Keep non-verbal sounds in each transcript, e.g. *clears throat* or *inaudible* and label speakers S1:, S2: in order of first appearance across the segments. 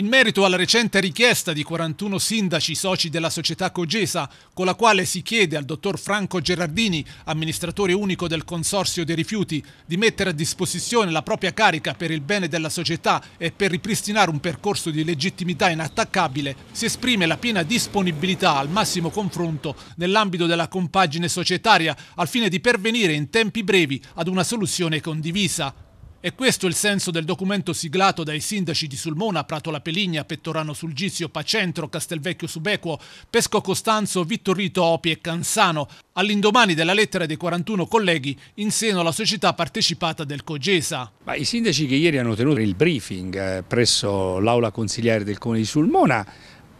S1: In merito alla recente richiesta di 41 sindaci soci della società Cogesa, con la quale si chiede al dottor Franco Gerardini, amministratore unico del Consorzio dei Rifiuti, di mettere a disposizione la propria carica per il bene della società e per ripristinare un percorso di legittimità inattaccabile, si esprime la piena disponibilità al massimo confronto nell'ambito della compagine societaria al fine di pervenire in tempi brevi ad una soluzione condivisa. E questo è il senso del documento siglato dai sindaci di Sulmona, Prato La Peligna, Pettorano Sulgizio, Pacentro, Castelvecchio Subequo, Pesco Costanzo, Vittorito Opi e Cansano, all'indomani della lettera dei 41 colleghi in seno alla società partecipata del Cogesa.
S2: Ma I sindaci che ieri hanno tenuto il briefing eh, presso l'aula consigliare del Comune di Sulmona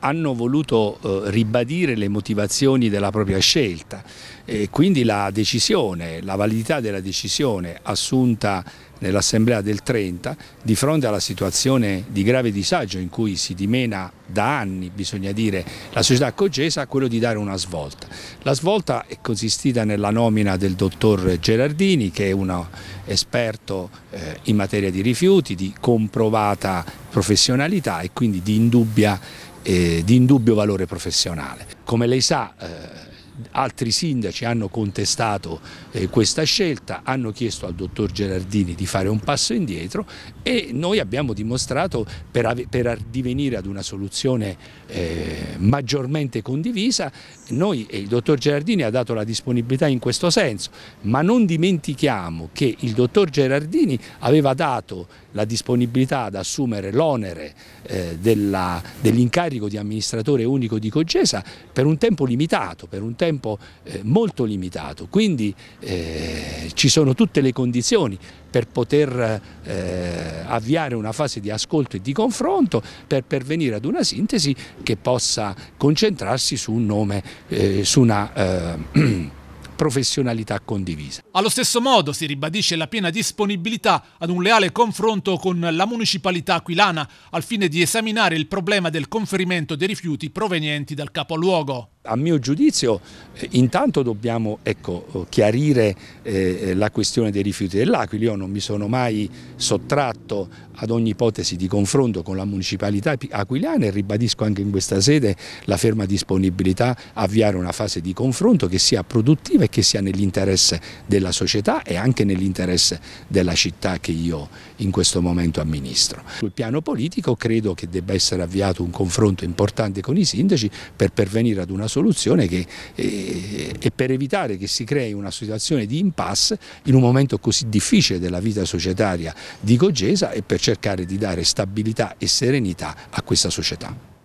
S2: hanno voluto eh, ribadire le motivazioni della propria scelta e quindi la decisione, la validità della decisione assunta nell'Assemblea del 30 di fronte alla situazione di grave disagio in cui si dimena da anni, bisogna dire, la società cogesa, quello di dare una svolta. La svolta è consistita nella nomina del dottor Gerardini che è un esperto eh, in materia di rifiuti, di comprovata professionalità e quindi di indubbia eh, di indubbio valore professionale. Come lei sa, eh, altri sindaci hanno contestato eh, questa scelta, hanno chiesto al dottor Gerardini di fare un passo indietro e noi abbiamo dimostrato per, per divenire ad una soluzione eh, maggiormente condivisa, noi e il dottor Gerardini ha dato la disponibilità in questo senso, ma non dimentichiamo che il dottor Gerardini aveva dato la disponibilità ad assumere l'onere eh, dell'incarico dell di amministratore unico di Cogesa per un tempo limitato, per un tempo tempo eh, molto limitato, quindi eh, ci sono tutte le condizioni per poter eh, avviare una fase di ascolto e di confronto per pervenire ad una sintesi che possa concentrarsi su un nome, eh, su una eh, *clears throat* professionalità condivisa.
S1: Allo stesso modo si ribadisce la piena disponibilità ad un leale confronto con la municipalità aquilana al fine di esaminare il problema del conferimento dei rifiuti provenienti dal capoluogo
S2: a mio giudizio eh, intanto dobbiamo ecco, chiarire eh, eh, la questione dei rifiuti dell'Aquila, io non mi sono mai sottratto ad ogni ipotesi di confronto con la municipalità aquiliana e ribadisco anche in questa sede la ferma disponibilità a avviare una fase di confronto che sia produttiva e che sia nell'interesse della società e anche nell'interesse della città che io in questo momento amministro. Sul piano politico credo che debba essere avviato un confronto importante con i sindaci per pervenire ad una soluzione soluzione che, eh, e per evitare che si crei una situazione di impasse in un momento così difficile della vita societaria di Gogesa e per cercare di dare stabilità e serenità a questa società.